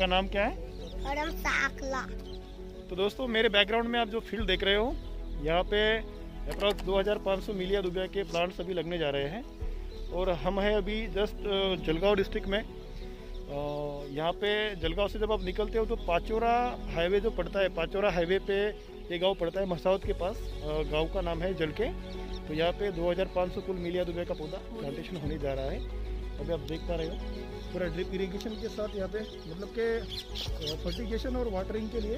आपका नाम क्या है तो दोस्तों मेरे बैकग्राउंड में आप जो फील्ड देख रहे हो यहाँ पे अप्रॉक्स 2500 मिलिया रुपये के प्लांट्स अभी लगने जा रहे हैं और हम हैं अभी जस्ट जलगांव डिस्ट्रिक्ट में यहाँ पे जलगांव से जब आप निकलते हो तो पाचोरा हाईवे जो पड़ता है पाचोरा हाईवे पे ये गांव पड़ता है मसाउद के पास गांव का नाम है जलके तो यहाँ पे 2500 कुल मिलिया दुबे का पौधा प्लांटेशन होने जा रहा है अभी आप देख पा रहे हो पूरा ड्रिप इरिगेशन के साथ यहाँ पे मतलब के फर्टिगेशन और वाटरिंग के लिए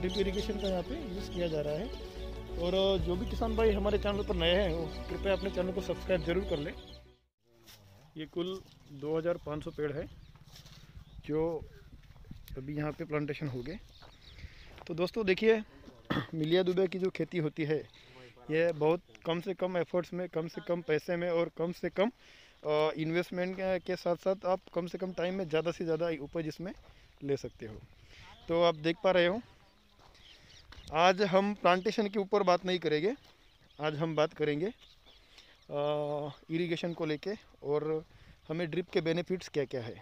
ड्रिप इरिगेशन का यहाँ पे यूज़ किया जा रहा है और जो भी किसान भाई हमारे चैनल पर नए हैं वो कृपया अपने चैनल को सब्सक्राइब ज़रूर कर लें ये कुल 2500 पेड़ है जो अभी यहाँ पे प्लांटेशन हो गए तो दोस्तों देखिए मिलिया दुबे की जो खेती होती है यह बहुत कम से कम एफर्ट्स में कम से कम पैसे में और कम से कम इन्वेस्टमेंट के साथ साथ आप कम से कम टाइम में ज़्यादा से ज़्यादा उपज इसमें ले सकते हो तो आप देख पा रहे हो आज हम प्लांटेशन के ऊपर बात नहीं करेंगे आज हम बात करेंगे इरिगेशन को लेके और हमें ड्रिप के बेनिफिट्स क्या क्या है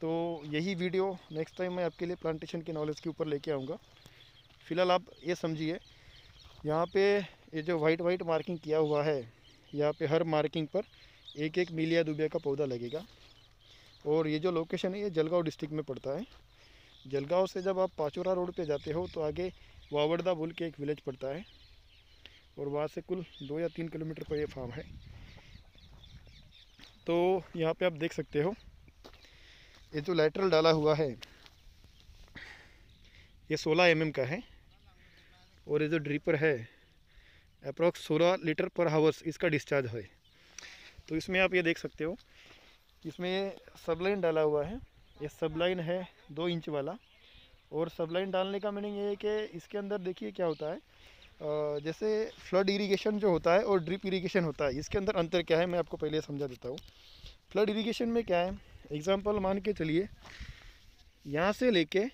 तो यही वीडियो नेक्स्ट टाइम मैं आपके लिए प्लांटेशन के नॉलेज के ऊपर लेके आऊँगा फ़िलहाल आप ये समझिए यहाँ पे ये जो वाइट वाइट मार्किंग किया हुआ है यहाँ पे हर मार्किंग पर एक एक मीलिया दुबिया का पौधा लगेगा और ये जो लोकेशन है ये जलगांव डिस्ट्रिक्ट में पड़ता है जलगांव से जब आप पाचोरा रोड पे जाते हो तो आगे वावड़दा बोल के एक विलेज पड़ता है और वहाँ से कुल दो या तीन किलोमीटर पर यह फार्म है तो यहाँ पे आप देख सकते हो ये जो लेटरल डाला हुआ है ये 16 एम mm का है और ये जो ड्रीपर है अप्रोक्स सोलह लीटर पर हावर्स इसका डिस्चार्ज है तो इसमें आप ये देख सकते हो इसमें सब लाइन डाला हुआ है ये लाइन है दो इंच वाला और सब लाइन डालने का मीनिंग ये है कि इसके अंदर देखिए क्या होता है जैसे फ्लड इरिगेशन जो होता है और ड्रिप इरिगेशन होता है इसके अंदर अंतर क्या है मैं आपको पहले समझा देता हूँ फ्लड इरिगेशन में क्या है एग्ज़ाम्पल मान के चलिए यहाँ से लेके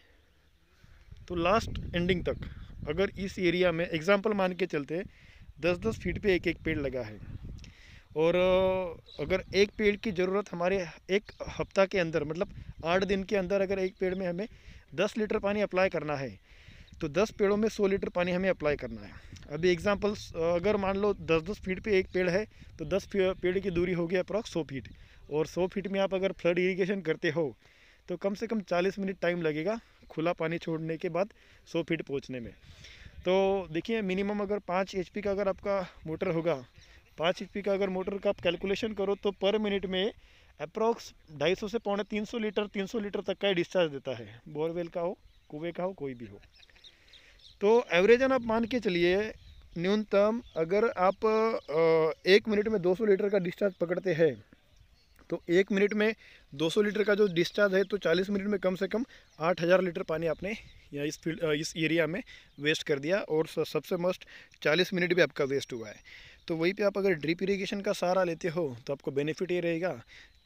तो लास्ट एंडिंग तक अगर इस एरिया में एग्ज़ाम्पल मान के चलते दस दस फीट पे एक एक पेड़ लगा है और अगर एक पेड़ की ज़रूरत हमारे एक हफ्ता के अंदर मतलब आठ दिन के अंदर अगर एक पेड़ में हमें दस लीटर पानी अप्लाई करना है तो दस पेड़ों में सौ लीटर पानी हमें अप्लाई करना है अभी एग्जाम्पल अगर मान लो दस दस फीट पे एक पेड़ है तो दस पेड़ की दूरी होगी अप्रॉक्स सौ फीट और सौ फीट में आप अगर फ्लड इरीगेशन करते हो तो कम से कम चालीस मिनट टाइम लगेगा खुला पानी छोड़ने के बाद सौ फीट पहुँचने में तो देखिए मिनिमम अगर पाँच एच का अगर आपका मोटर होगा पाँच एच का अगर मोटर का आप कैलकुलेशन करो तो पर मिनट में अप्रॉक्स 250 से पौने 300 लीटर 300 लीटर तक का ही डिस्चार्ज देता है बोरवेल का हो कुएँ का हो कोई भी हो तो एवरेजन आप मान के चलिए न्यूनतम अगर आप एक मिनट में 200 लीटर का डिस्चार्ज पकड़ते हैं तो एक मिनट में 200 लीटर का जो डिस्चार्ज है तो 40 मिनट में कम से कम 8000 लीटर पानी आपने या इस फील्ड इस एरिया में वेस्ट कर दिया और सबसे मस्ट 40 मिनट भी आपका वेस्ट हुआ है तो वहीं पे आप अगर ड्रिप इरिगेशन का सहारा लेते हो तो आपको बेनिफिट ये रहेगा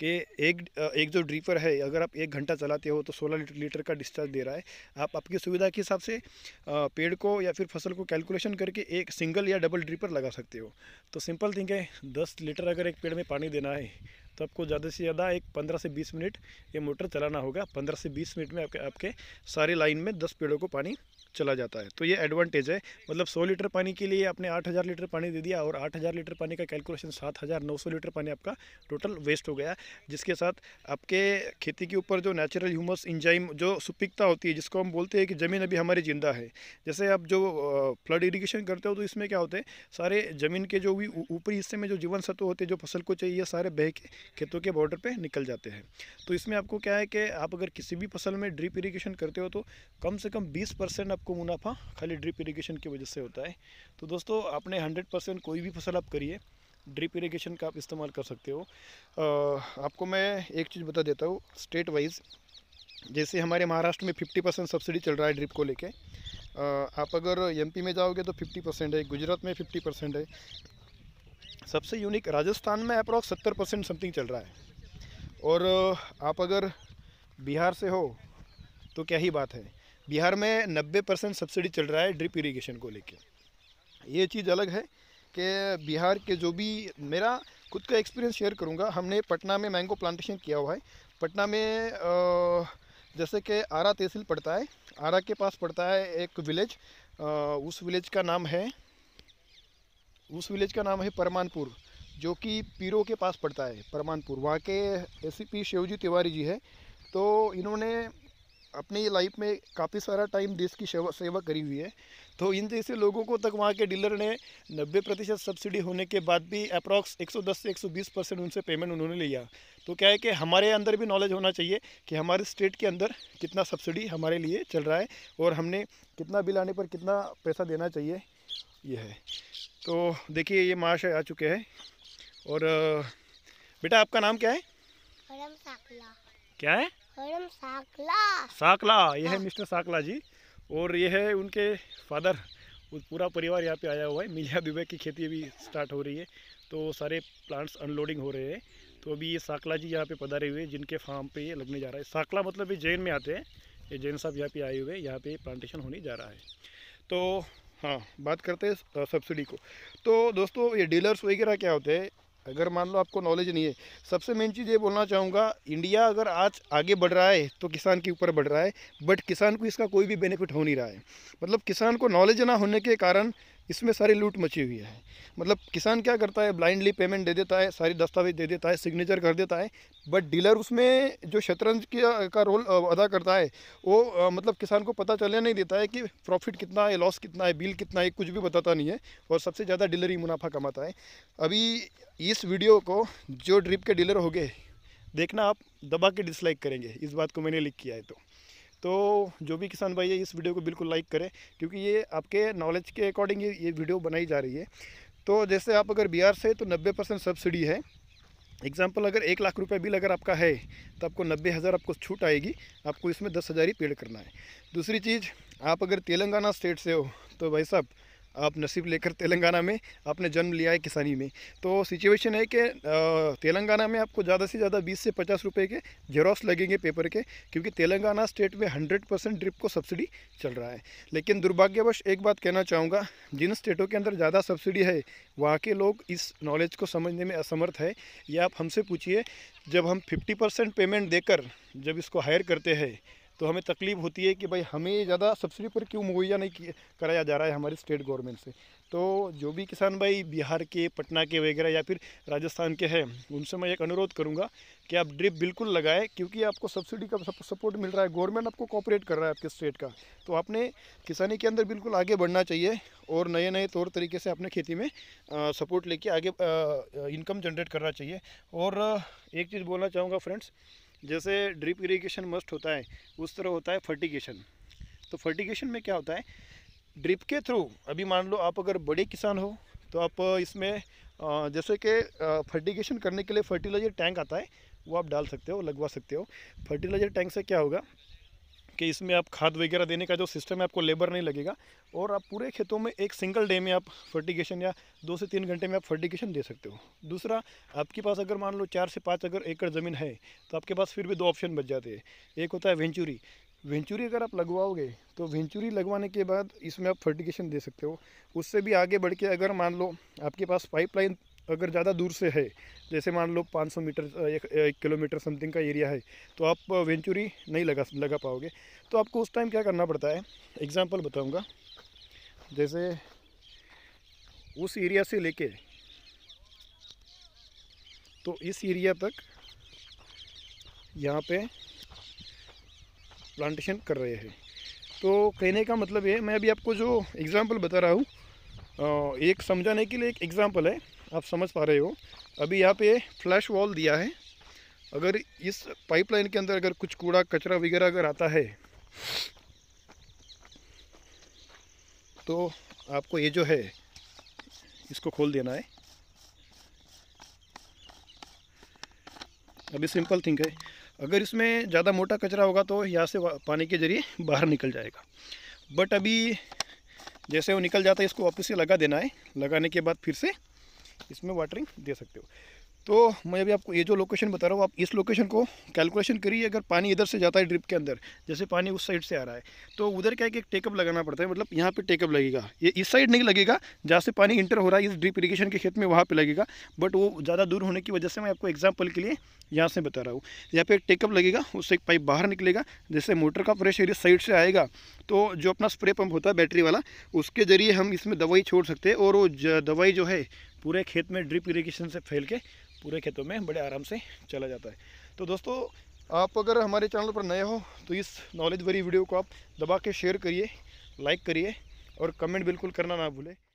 कि एक एक जो ड्रीपर है अगर आप एक घंटा चलाते हो तो 16 लीटर का डिस्चार्ज दे रहा है आप आपकी सुविधा के हिसाब से पेड़ को या फिर फसल को कैलकुलेशन करके एक सिंगल या डबल ड्रीपर लगा सकते हो तो सिंपल थिंग है दस लीटर अगर एक पेड़ में पानी देना है तो आपको ज़्यादा से ज़्यादा एक पंद्रह से बीस मिनट ये मोटर चलाना होगा पंद्रह से बीस मिनट में आपके आपके सारे लाइन में दस पेड़ों को पानी चला जाता है तो ये एडवांटेज है मतलब सौ लीटर पानी के लिए आपने आठ हज़ार लीटर पानी दे दिया और आठ हज़ार लीटर पानी का कैलकुलेशन सात हज़ार नौ सौ लीटर पानी आपका टोटल वेस्ट हो गया जिसके साथ आपके खेती के ऊपर जो नेचुरल ह्यूमस इंजाइम जो सुपिकता होती है जिसको हम बोलते हैं कि ज़मीन अभी हमारी जिंदा है जैसे आप जो फ्लड इरीगेशन करते हो तो इसमें क्या होते हैं सारे ज़मीन के जो भी ऊपरी हिस्से में जो जीवन सत्व होते हैं जो फसल को चाहिए सारे बह के खेतों के बॉर्डर पर निकल जाते हैं तो इसमें आपको क्या है कि आप अगर किसी भी फसल में ड्रिप इरीगेशन करते हो तो कम से कम बीस परसेंट आप आपको मुनाफा खाली ड्रिप इरीगेशन की वजह से होता है तो दोस्तों आपने हंड्रेड परसेंट कोई भी फसल आप करिए ड्रिप इरीगेशन का आप इस्तेमाल कर सकते हो आपको मैं एक चीज़ बता देता हूँ स्टेट वाइज जैसे हमारे महाराष्ट्र में फिफ्टी परसेंट सब्सिडी चल रहा है ड्रिप को लेके आप अगर एमपी में जाओगे तो फिफ्टी परसेंट है गुजरात में फिफ्टी परसेंट है सबसे यूनिक राजस्थान में अप्रॉक्स सत्तर परसेंट समथिंग चल रहा है और आप अगर बिहार से हो तो क्या ही बात है बिहार में 90 परसेंट सब्सिडी चल रहा है ड्रिप इरीगेशन को लेकर ये चीज़ अलग है कि बिहार के जो भी मेरा खुद का एक्सपीरियंस शेयर करूँगा हमने पटना में मैंगो प्लांटेशन किया हुआ है पटना में जैसे कि आरा तहसील पड़ता है आरा के पास पड़ता है एक विलेज उस विलेज का नाम है उस विलेज का नाम है परमानपुर जो कि पीरो के पास पड़ता है परमानपुर वहाँ के एसीपी शिवजी तिवारी जी है तो इन्होंने अपनी लाइफ में काफ़ी सारा टाइम देश की सेवा सेवा करी हुई है तो इन जैसे लोगों को तक वहाँ के डीलर ने 90 प्रतिशत सब्सिडी होने के बाद भी अप्रॉक्स 110 से 120 परसेंट उनसे पेमेंट उन्होंने लिया तो क्या है कि हमारे अंदर भी नॉलेज होना चाहिए कि हमारे स्टेट के अंदर कितना सब्सिडी हमारे लिए चल रहा है और हमने कितना बिल आने पर कितना पैसा देना चाहिए यह है तो देखिए ये महाशय आ चुके हैं और बेटा आपका नाम क्या है क्या है साकला साकला ये है हाँ। मिस्टर साकला जी और ये है उनके फादर पूरा परिवार यहाँ पे आया हुआ है मिलिया दुबे की खेती अभी स्टार्ट हो रही है तो सारे प्लांट्स अनलोडिंग हो रहे हैं तो अभी ये साकला जी यहाँ पे पधारे हुए जिनके फार्म पे ये लगने जा रहा है साकला मतलब ये जैन में आते हैं ये जैन साहब यहाँ पे आए हुए यहाँ पे प्लांटेशन होने जा रहा है तो हाँ बात करते हैं सब्सिडी को तो दोस्तों ये डीलर्स वगैरह क्या होते हैं अगर मान लो आपको नॉलेज नहीं है सबसे मेन चीज़ ये बोलना चाहूँगा इंडिया अगर आज आगे बढ़ रहा है तो किसान के ऊपर बढ़ रहा है बट किसान को इसका कोई भी बेनिफिट हो नहीं रहा है मतलब किसान को नॉलेज ना होने के कारण इसमें सारी लूट मची हुई है मतलब किसान क्या करता है ब्लाइंडली पेमेंट दे देता है सारी दस्तावेज दे देता है सिग्नेचर कर देता है बट डीलर उसमें जो शतरंज का रोल अदा करता है वो मतलब किसान को पता चलने नहीं देता है कि प्रॉफिट कितना है लॉस कितना है बिल कितना है कुछ भी बताता नहीं है और सबसे ज़्यादा डीलर ही मुनाफा कमाता है अभी इस वीडियो को जो ड्रिप के डीलर हो गए देखना आप दबा के डिसलाइक करेंगे इस बात को मैंने लिख किया है तो तो जो भी किसान भाई है इस वीडियो को बिल्कुल लाइक करें क्योंकि ये आपके नॉलेज के अकॉर्डिंग ये ये वीडियो बनाई जा रही है तो जैसे आप अगर बिहार से तो नब्बे परसेंट सब्सिडी है एग्जाम्पल अगर एक लाख रुपये बिल अगर आपका है तो आपको नब्बे हज़ार आपको छूट आएगी आपको इसमें दस हज़ार ही पेड करना है दूसरी चीज़ आप अगर तेलंगाना स्टेट से हो तो भाई साहब आप नसीब लेकर तेलंगाना में आपने जन्म लिया है किसानी में तो सिचुएशन है कि तेलंगाना में आपको ज़्यादा से ज़्यादा बीस से पचास रुपये के जेरोस लगेंगे पेपर के क्योंकि तेलंगाना स्टेट में हंड्रेड परसेंट ड्रिप को सब्सिडी चल रहा है लेकिन दुर्भाग्यवश एक बात कहना चाहूँगा जिन स्टेटों के अंदर ज़्यादा सब्सिडी है वहाँ के लोग इस नॉलेज को समझने में असमर्थ है या आप हमसे पूछिए जब हम फिफ्टी परसेंट पेमेंट देकर जब इसको हायर करते हैं तो हमें तकलीफ़ होती है कि भाई हमें ज़्यादा सब्सिडी पर क्यों मुहैया नहीं कराया जा रहा है हमारे स्टेट गवर्नमेंट से तो जो भी किसान भाई बिहार के पटना के वगैरह या फिर राजस्थान के हैं उनसे मैं एक अनुरोध करूँगा कि आप ड्रिप बिल्कुल लगाएं क्योंकि आपको सब्सिडी का सपोर्ट मिल रहा है गवर्नमेंट आपको कॉपरेट कर रहा है आपके स्टेट का तो आपने किसानी के अंदर बिल्कुल आगे बढ़ना चाहिए और नए नए तौर तरीके से अपने खेती में सपोर्ट लेके आगे इनकम जनरेट करना चाहिए और एक चीज़ बोलना चाहूँगा फ्रेंड्स जैसे ड्रिप इरीगेशन मस्ट होता है उस तरह होता है फर्टिगेशन तो फर्टिगेशन में क्या होता है ड्रिप के थ्रू अभी मान लो आप अगर बड़े किसान हो तो आप इसमें जैसे कि फर्टिगेशन करने के लिए फर्टिलाइज़र टैंक आता है वो आप डाल सकते हो लगवा सकते हो फर्टिलाइज़र टैंक से क्या होगा कि इसमें आप खाद वगैरह देने का जो सिस्टम है आपको लेबर नहीं लगेगा और आप पूरे खेतों में एक सिंगल डे में आप फर्टिगेशन या दो से तीन घंटे में आप फर्टिगेशन दे सकते हो दूसरा आपके पास अगर मान लो चार से पाँच अगर एकड़ ज़मीन है तो आपके पास फिर भी दो ऑप्शन बच जाते हैं एक होता है वेंचुरी वेंचुरी अगर आप लगवाओगे तो वेंचुरी लगवाने के बाद इसमें आप फर्टिगेशन दे सकते हो उससे भी आगे बढ़ के अगर मान लो आपके पास पाइपलाइन अगर ज़्यादा दूर से है जैसे मान लो 500 मीटर एक, एक किलोमीटर समथिंग का एरिया है तो आप वेंचुरी नहीं लगा लगा पाओगे तो आपको उस टाइम क्या करना पड़ता है एग्ज़ाम्पल बताऊँगा जैसे उस एरिया से लेके तो इस एरिया तक यहाँ पे प्लांटेशन कर रहे हैं तो कहने का मतलब ये मैं अभी आपको जो एग्ज़ाम्पल बता रहा हूँ एक समझाने के लिए एक एग्ज़ाम्पल है आप समझ पा रहे हो अभी यहाँ पे फ्लैश वॉल दिया है अगर इस पाइपलाइन के अंदर अगर कुछ कूड़ा कचरा वगैरह अगर आता है तो आपको ये जो है इसको खोल देना है अभी सिंपल थिंग है अगर इसमें ज़्यादा मोटा कचरा होगा तो यहाँ से पानी के ज़रिए बाहर निकल जाएगा बट अभी जैसे वो निकल जाता है इसको वापस से लगा देना है लगाने के बाद फिर से इसमें वाटरिंग दे सकते हो तो मैं अभी आपको ये जो लोकेशन बता रहा हूँ आप इस लोकेशन को कैलकुलेशन करिए अगर पानी इधर से जाता है ड्रिप के अंदर जैसे पानी उस साइड से आ रहा है तो उधर क्या है कि एक टेकअप लगाना पड़ता है मतलब यहाँ पे टेकअप लगेगा ये इस साइड नहीं लगेगा जहाँ से पानी इंटर हो रहा है इस ड्रिप इरीगेशन के खेत में वहाँ पर लगेगा बट वो ज़्यादा दूर होने की वजह से मैं आपको एग्जाम्पल के लिए यहाँ से बता रहा हूँ यहाँ पर एक टेकअप लगेगा उससे एक पाइप बाहर निकलेगा जैसे मोटर का फ्रेश एयर साइड से आएगा तो जो अपना स्प्रे पम्प होता है बैटरी वाला उसके ज़रिए हम इसमें दवाई छोड़ सकते हैं और वो दवाई जो है पूरे खेत में ड्रिप इरीगेशन से फैल के पूरे खेतों में बड़े आराम से चला जाता है तो दोस्तों आप अगर हमारे चैनल पर नए हो तो इस नॉलेज भरी वीडियो को आप दबा के शेयर करिए लाइक करिए और कमेंट बिल्कुल करना ना भूलें